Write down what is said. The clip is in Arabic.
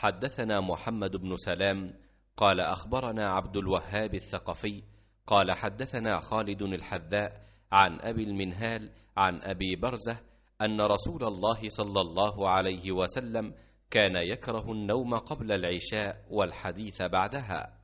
حدثنا محمد بن سلام قال أخبرنا عبد الوهاب الثقفي قال حدثنا خالد الحذاء عن أبي المنهال عن أبي برزة أن رسول الله صلى الله عليه وسلم كان يكره النوم قبل العشاء والحديث بعدها